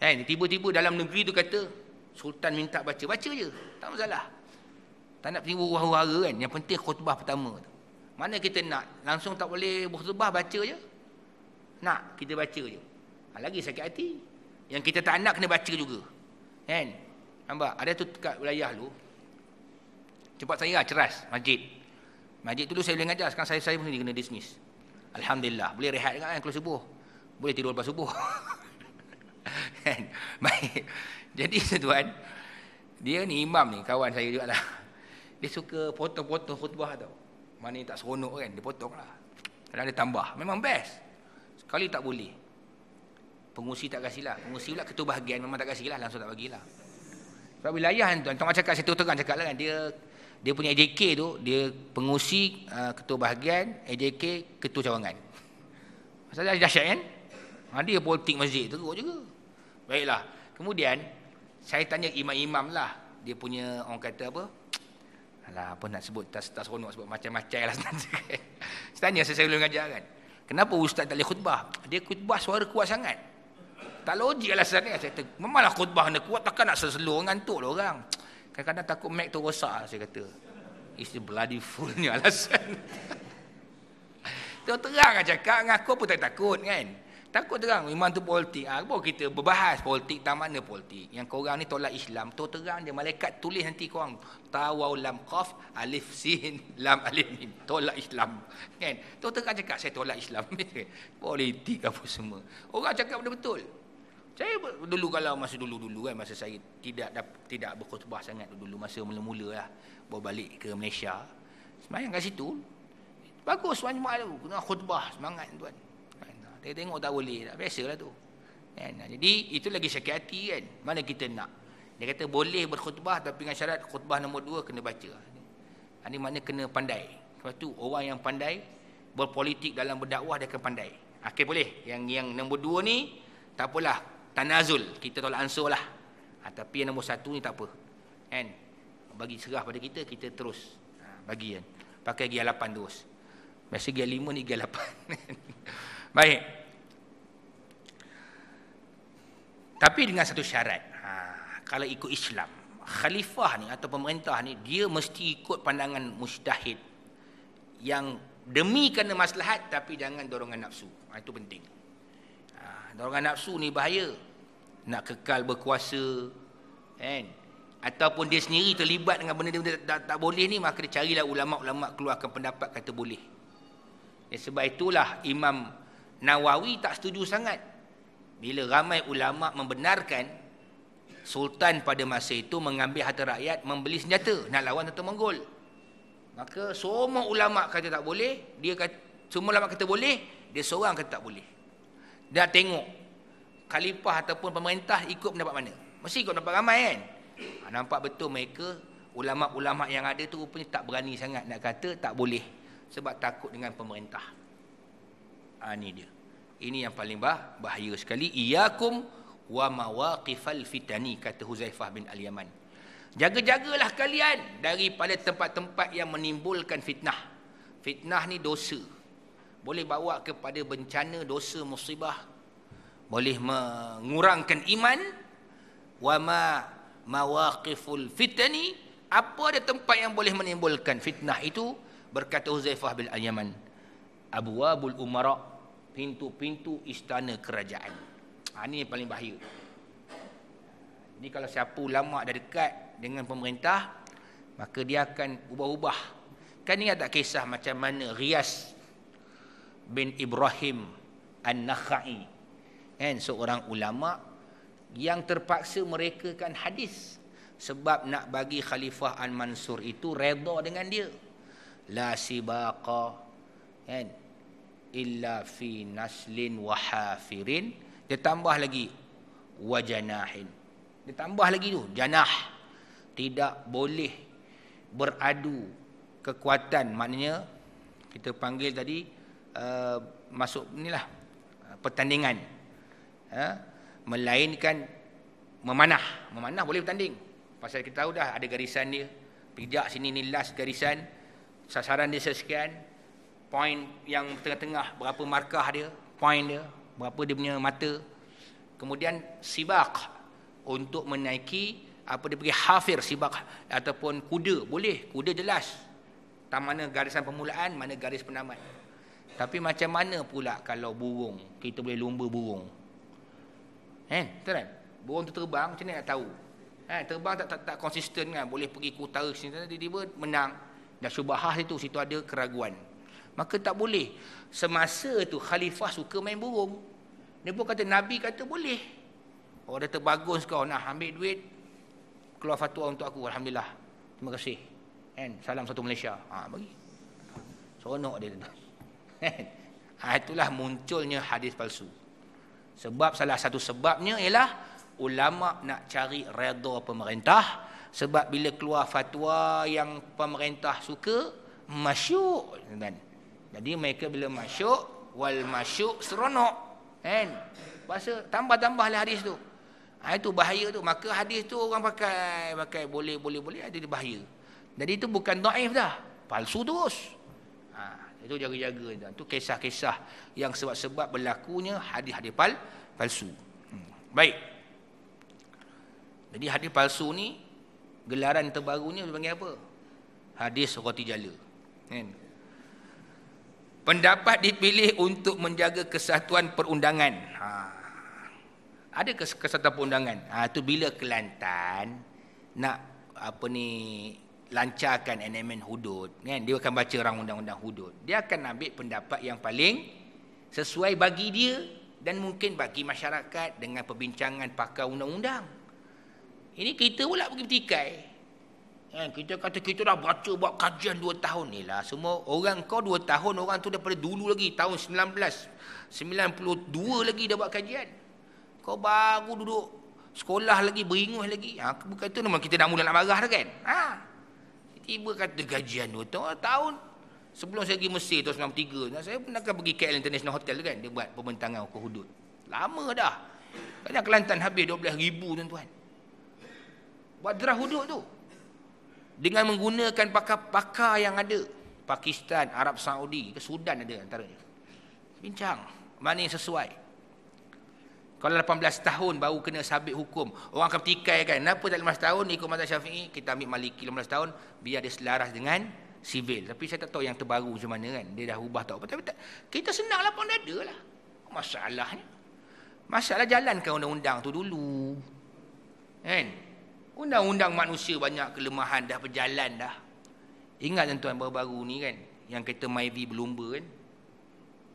[SPEAKER 1] Kan, tiba-tiba dalam negeri tu kata Sultan minta baca, baca je. Tak masalah. Tak nak pergi huru-hara kan. Yang penting khutbah pertama Mana kita nak? Langsung tak boleh berkhutbah, baca je. Nak, kita baca je. Ha, lagi sakit hati. Yang kita tak nak, kena baca juga. Kan? Nampak? Ada tu dekat wilayah tu. Cepat saya lah, ceras masjid. Masjid tu dulu saya boleh ngajar. Sekarang saya, saya pun kena dismiss. Alhamdulillah. Boleh rehat dengan kan, kalau subuh. Boleh tidur lepas subuh. (laughs) kan? Baik. Jadi (laughs) tuan, dia ni imam ni, kawan saya juga lah. Dia suka potong-potong khutbah tau. Mana tak seronok kan, dia potong lah. Kadang dia tambah. Memang best. Sekali tak boleh. Pengusi tak kasih lah. Pengusi pula ketua bahagian memang tak kasih lah. Langsung tak bagilah. Sebab bila ayah tuan, tuan cakap, saya terang cakap lah kan. Dia dia punya AJK tu, dia pengusi uh, ketua bahagian, AJK ketua cawangan. Pasal dia dahsyat kan? Ha, dia politik masjid, teruk juga. Baiklah. Kemudian, saya tanya imam-imam lah dia punya orang kata apa Alah, apa nak sebut tak, tak seronok sebut macam-macam lah (laughs) saya tanya saya selalu mengajar kan kenapa ustaz tak boleh khutbah dia khutbah suara kuat sangat tak logik alasan dia saya kata memanglah khutbah ni kuat takkan nak seselur ngantuk lah orang kadang-kadang takut mic tu rosak lah, saya kata it's the bloody fool ni alasan (laughs) terang-terang lah cakap dengan aku pun tak takut kan Takut terang iman tu politik. Ah, ha, kita berbahas politik tak mana politik. Yang kau orang ni tolak Islam, tu terang dia malaikat tulis nanti kau orang tawau lam qaf alif sin lam alif mim. Tolak Islam. Kan? Tu terang cakap saya tolak Islam. (laughs) politik apa semua. Orang cakap benda betul. Saya dulu kalau masa dulu-dulu kan masa saya tidak tidak berkhutbah sangat dulu masa mula-mula lah bawa balik ke Malaysia. Semayang kat situ. Bagus wan jemaah tu kena khutbah semangat tuan. Kita tengok tak boleh tak biasalah tu. Kan? Jadi itu lagi sakit hati kan. Mana kita nak? Dia kata boleh berkhutbah tapi dengan syarat khutbah nombor dua kena baca. Ini mana kena pandai. Sebab tu orang yang pandai berpolitik dalam berdakwah dia akan pandai. Okey boleh. Yang yang nombor dua ni tak apalah. Tanazul. Kita tolak ansur lah. Ha, tapi yang nombor satu ni tak apa. Kan? Bagi serah pada kita, kita terus. Ha, bagi kan. Pakai gear 8 terus. Biasa gear 5 ni gear 8. (laughs) Baik. Tapi dengan satu syarat. Ha, kalau ikut Islam, khalifah ni atau pemerintah ni dia mesti ikut pandangan mujtahid yang demi kerana maslahat tapi jangan dorongan nafsu. Ha, itu penting. Ha, dorongan nafsu ni bahaya. Nak kekal berkuasa kan? Ataupun dia sendiri terlibat dengan benda-benda tak, tak, tak boleh ni maka dia carilah ulama-ulama keluarkan pendapat kata boleh. Ya, sebab itulah Imam Nawawi tak setuju sangat bila ramai ulama membenarkan sultan pada masa itu mengambil harta rakyat membeli senjata nak lawan tentu Mongol. Maka semua ulama kata tak boleh, dia kata semua ulama kata boleh, dia seorang kata tak boleh. Dah tengok khalifah ataupun pemerintah ikut pendapat mana? Mesti ikut pendapat ramai kan? Ha, nampak betul mereka ulama-ulama yang ada tu rupanya tak berani sangat nak kata tak boleh sebab takut dengan pemerintah ha, ah, ini dia ini yang paling bah, bahaya sekali iyakum wa mawaqifal fitani kata Huzaifah bin Al-Yaman jaga-jagalah kalian daripada tempat-tempat yang menimbulkan fitnah fitnah ni dosa boleh bawa kepada bencana dosa musibah boleh mengurangkan iman wa ma mawaqiful fitani apa ada tempat yang boleh menimbulkan fitnah itu berkata Huzaifah bin Al-Yaman abwabul umara pintu-pintu istana kerajaan. Ha, ini yang paling bahaya. Ini kalau siapa ulama ada dekat dengan pemerintah, maka dia akan ubah-ubah. Kan ingat tak kisah macam mana Rias bin Ibrahim An-Nakhai. Kan seorang ulama yang terpaksa merekakan hadis sebab nak bagi khalifah An-Mansur itu redha dengan dia. La sibaqa. Kan? illa fi naslin wa hafirin dia tambah lagi wa janahin dia tambah lagi tu janah tidak boleh beradu kekuatan maknanya kita panggil tadi uh, masuk inilah uh, pertandingan ha? melainkan memanah memanah boleh bertanding pasal kita tahu dah ada garisan dia pijak sini ni last garisan sasaran dia sesekian point yang tengah-tengah berapa markah dia point dia berapa dia punya mata kemudian sibak untuk menaiki apa dia pergi hafir sibak ataupun kuda boleh kuda jelas tak mana garisan permulaan mana garis penamat tapi macam mana pula kalau burung kita boleh lumba burung kan betul kan burung tu terbang macam mana nak tahu Ha, terbang tak, tak, tak konsisten kan boleh pergi ke utara sini tiba-tiba menang dah syubahah itu situ ada keraguan Maka tak boleh. Semasa tu khalifah suka main burung. Dia pun kata Nabi kata boleh. Oh dah terbagus kau nak ambil duit. Keluar fatwa untuk aku. Alhamdulillah. Terima kasih. And salam satu Malaysia. Ha, bagi. Seronok dia tu. Kan? ha, itulah munculnya hadis palsu. Sebab salah satu sebabnya ialah ulama nak cari reda pemerintah sebab bila keluar fatwa yang pemerintah suka masyuk kan? Jadi mereka bila masuk wal masuk seronok. Kan? Bahasa tambah-tambah lah hadis tu. Ha, itu bahaya tu. Maka hadis tu orang pakai pakai boleh boleh boleh ada bahaya. Jadi itu bukan dhaif dah. Palsu terus. Ha, itu jaga-jaga tu. Itu kisah-kisah yang sebab-sebab berlakunya hadis-hadis pal palsu. Hmm. Baik. Jadi hadis palsu ni gelaran terbarunya dipanggil apa? Hadis roti jala. Kan? Hmm. Pendapat dipilih untuk menjaga kesatuan perundangan. Ha. Ada kesatuan perundangan. Ha, itu bila Kelantan nak apa ni lancarkan NMN hudud kan dia akan baca rang undang-undang hudud dia akan ambil pendapat yang paling sesuai bagi dia dan mungkin bagi masyarakat dengan perbincangan pakar undang-undang ini kita pula pergi petikai Kan? Kita kata kita dah baca buat kajian dua tahun ni lah. Semua orang kau dua tahun, orang tu daripada dulu lagi. Tahun 1992 lagi dah buat kajian. Kau baru duduk sekolah lagi, beringus lagi. Ha, bukan tu nama kita dah mula nak marah dah kan? Ha. Tiba kata kajian dua tahun. tahun. Sebelum saya pergi Mesir tahun 1993, saya pernah kan pergi KL International Hotel kan? Dia buat pembentangan hukum hudud. Lama dah. Kadang Kelantan habis 12 ribu tuan-tuan. Buat draft hudud tu dengan menggunakan pakar-pakar yang ada Pakistan, Arab Saudi, ke Sudan ada antaranya. Bincang mana yang sesuai. Kalau 18 tahun baru kena sabit hukum, orang akan petikai kan, kenapa tak 15 tahun ikut mata Syafi'i, kita ambil Maliki 15 tahun biar dia selaras dengan sivil. Tapi saya tak tahu yang terbaru macam mana kan, dia dah ubah tak apa. Tapi tak, kita senang lah, pun ada lah. Masalahnya. Masalah jalankan undang-undang tu dulu. Kan? Undang-undang manusia banyak kelemahan dah berjalan dah. Ingat tuan-tuan baru-baru ni kan yang kereta Myvi berlumba kan.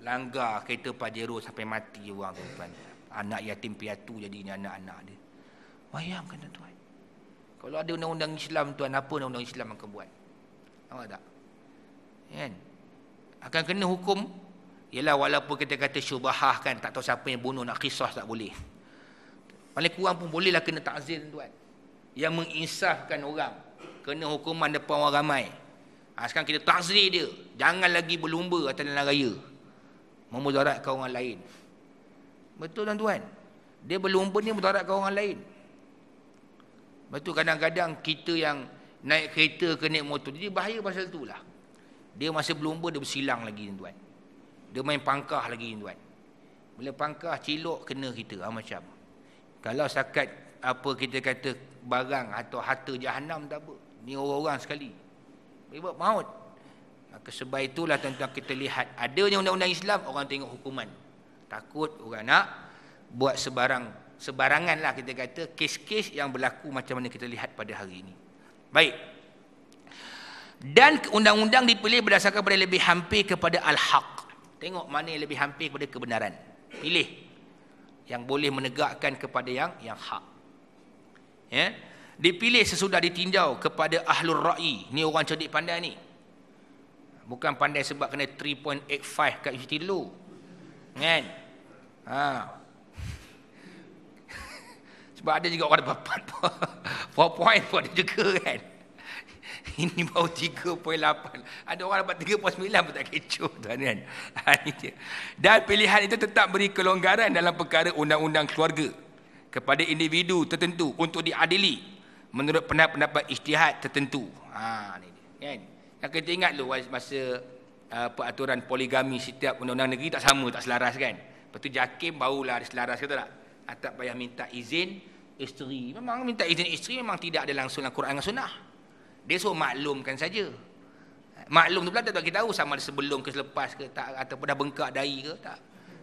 [SPEAKER 1] Langgar kereta Pajero sampai mati orang tuan-tuan. Anak yatim piatu jadinya anak-anak dia. kan tuan-tuan. Kalau ada undang-undang Islam tuan apa undang-undang Islam akan buat? Nampak tak? Kan? Akan kena hukum ialah walaupun kita kata syubahah kan tak tahu siapa yang bunuh nak kisah tak boleh. Paling kurang pun bolehlah kena takzir tuan-tuan yang menginsafkan orang kena hukuman depan orang ramai ha, sekarang kita takzir dia jangan lagi berlumba atas jalan raya memudaratkan orang lain betul tuan-tuan dia berlumba ni memudaratkan orang lain betul kadang-kadang kita yang naik kereta ke naik motor dia bahaya pasal tu lah dia masa berlumba dia bersilang lagi tuan-tuan dia main pangkah lagi tuan-tuan bila pangkah cilok kena kita ha, macam kalau sakat apa kita kata barang atau harta jahanam tak apa. Ni orang-orang sekali. Ribut maut. Maka sebab itulah tentang kita lihat adanya undang-undang Islam orang tengok hukuman. Takut orang nak buat sebarang sebarangan lah kita kata kes-kes yang berlaku macam mana kita lihat pada hari ini. Baik. Dan undang-undang dipilih berdasarkan pada lebih hampir kepada al-haq. Tengok mana yang lebih hampir kepada kebenaran. Pilih yang boleh menegakkan kepada yang yang hak ya dipilih sesudah ditinjau kepada ahlur ra'i ni orang cerdik pandai ni bukan pandai sebab kena 3.85 kat universiti dulu kan ha (laughs) sebab ada juga orang dapat 4 (laughs) point, pun ada juga kan ini baru 3.8 ada orang dapat 3.9 pun tak kecoh tuan kan (laughs) ha, dan pilihan itu tetap beri kelonggaran dalam perkara undang-undang keluarga kepada individu tertentu untuk diadili menurut pendapat-pendapat ijtihad tertentu. Ha ni kan. Yang kita ingat dulu masa uh, peraturan poligami setiap undang-undang negeri tak sama, tak selaras kan. Lepas tu jakim barulah ada selaras kata tak. Ha, tak payah minta izin isteri. Memang minta izin isteri memang tidak ada langsung dalam Quran dan Sunnah. Dia suruh maklumkan saja. Maklum tu pula tak kita tahu sama ada sebelum ke selepas ke tak ataupun dah bengkak dahi ke tak.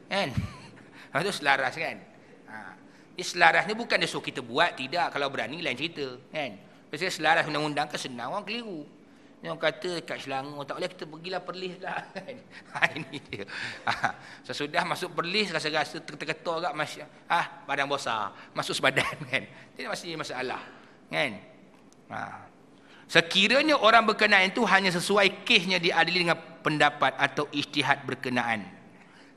[SPEAKER 1] Kan? (laughs) Lepas tu selaras kan. Ha. Ini Selaras ni bukan dia suruh kita buat, tidak. Kalau berani lain cerita, kan? Pasal selaras undang-undang kan senang orang keliru. Ni orang kata kat Selangor tak boleh kita pergilah Perlis lah (laughs) kan. Ha ini dia. Ha, sesudah masuk Perlis rasa-rasa terketar agak masya. Ah, ha badan besar, masuk sebadan (laughs) kan. Tidak mesti masalah. Kan? Ha. Sekiranya orang berkenaan itu hanya sesuai kesnya diadili dengan pendapat atau ijtihad berkenaan.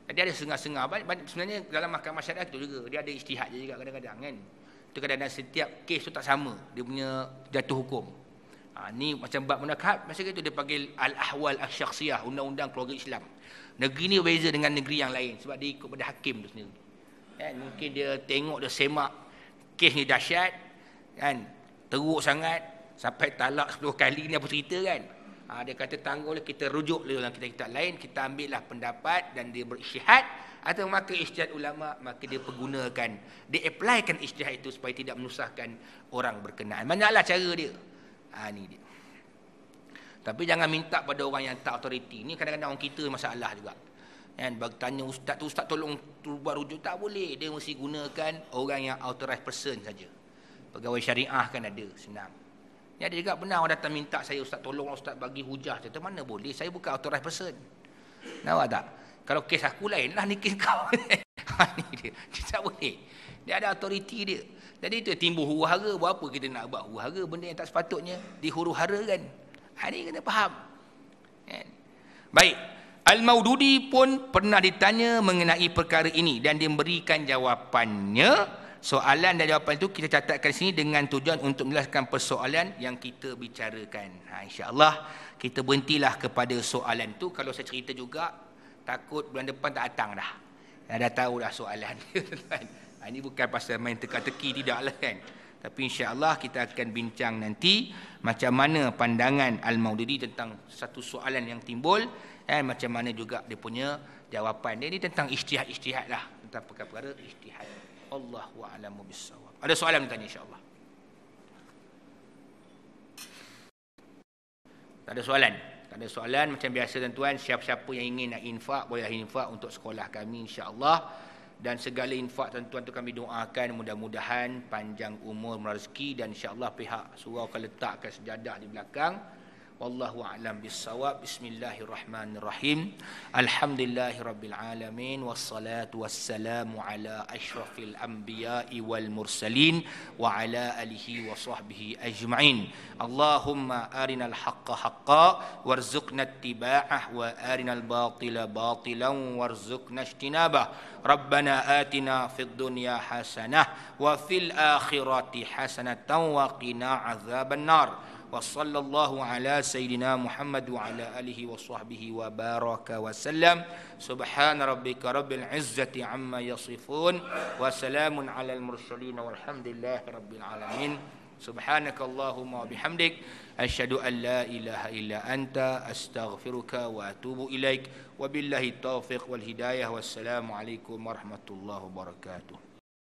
[SPEAKER 1] Jadi ada sengah-sengah sebenarnya dalam mahkamah syariah itu juga dia ada istihad juga kadang-kadang kan itu kadang-kadang setiap kes tu tak sama dia punya jatuh hukum ha, ni macam bab munakahat masa itu dia panggil al-ahwal al-syaksiyah undang-undang keluarga Islam negeri ni berbeza dengan negeri yang lain sebab dia ikut pada hakim tu sendiri kan? mungkin dia tengok dia semak kes ni dahsyat kan teruk sangat sampai talak 10 kali ni apa cerita kan Ha, dia kata tanggul kita rujuk dalam kitab-kitab lain, kita ambillah pendapat dan dia berisyihat atau maka isyihat ulama, maka dia pergunakan, dia applykan isyihat itu supaya tidak menyusahkan orang berkenaan. Banyaklah cara dia. Ha, ah, ini dia. Tapi jangan minta pada orang yang tak autoriti. Ini kadang-kadang orang kita masalah juga. Dan bagi tanya ustaz tu, ustaz tolong tu buat rujuk. Tak boleh. Dia mesti gunakan orang yang authorized person saja. Pegawai syariah kan ada. Senang. Ni ada juga pernah orang datang minta saya ustaz tolong ustaz bagi hujah. Kata mana boleh? Saya bukan authorized person. Nampak tak? Kalau kes aku lain lah ni kes kau. (laughs) Ha, ni dia. dia. tak boleh. Dia ada authority dia. Jadi itu timbul huru hara. Buat apa kita nak buat huru hara? Benda yang tak sepatutnya. Di huru hara kan? Ini ha, kena faham. Kan? Baik. Al-Maududi pun pernah ditanya mengenai perkara ini. Dan dia memberikan jawapannya soalan dan jawapan itu kita catatkan sini dengan tujuan untuk menjelaskan persoalan yang kita bicarakan. Ha, InsyaAllah kita berhentilah kepada soalan tu. Kalau saya cerita juga, takut bulan depan tak datang dah. Ya, dah tahu dah soalan. (laughs) ha, ini bukan pasal main teka-teki, tidak lah kan. Tapi insyaAllah kita akan bincang nanti macam mana pandangan Al-Maududi tentang satu soalan yang timbul dan eh, macam mana juga dia punya jawapan. Dia ini tentang istihad-istihad lah. Tentang perkara-perkara istihad. -perkara istihad. Allah wa a'lamu bisawab. Ada soalan tanya insya-Allah. Tak ada soalan. Tak ada soalan macam biasa tuan-tuan, siapa-siapa yang ingin nak infak, boleh lah infak untuk sekolah kami insya-Allah dan segala infak tuan-tuan tu kami doakan mudah-mudahan panjang umur rezeki dan insya-Allah pihak surau akan letakkan sejadah di belakang. والله أعلم بالصواب بسم الله الرحمن الرحيم الحمد لله رب العالمين والصلاة والسلام على أشرف الأنبياء والمرسلين وعلى آله وصحبه أجمعين اللهم أرنا الحق حقا وارزقنا اتباعه وأرنا الباطل باطلا وارزقنا اجتنابه ربنا آتنا في الدنيا حسنة وفي الآخرة حسنة وقنا عذاب النار وصلى الله على سيدنا محمد وعلى اله وصحبه وبارك وسلم سبحان ربك رب العزه عما يصفون وسلام على المرسلين والحمد لله رب العالمين سبحانك اللهم وبحمدك اشهد ان لا اله الا انت استغفرك واتوب اليك وبالله التوفيق والهدايه والسلام عليكم ورحمه الله وبركاته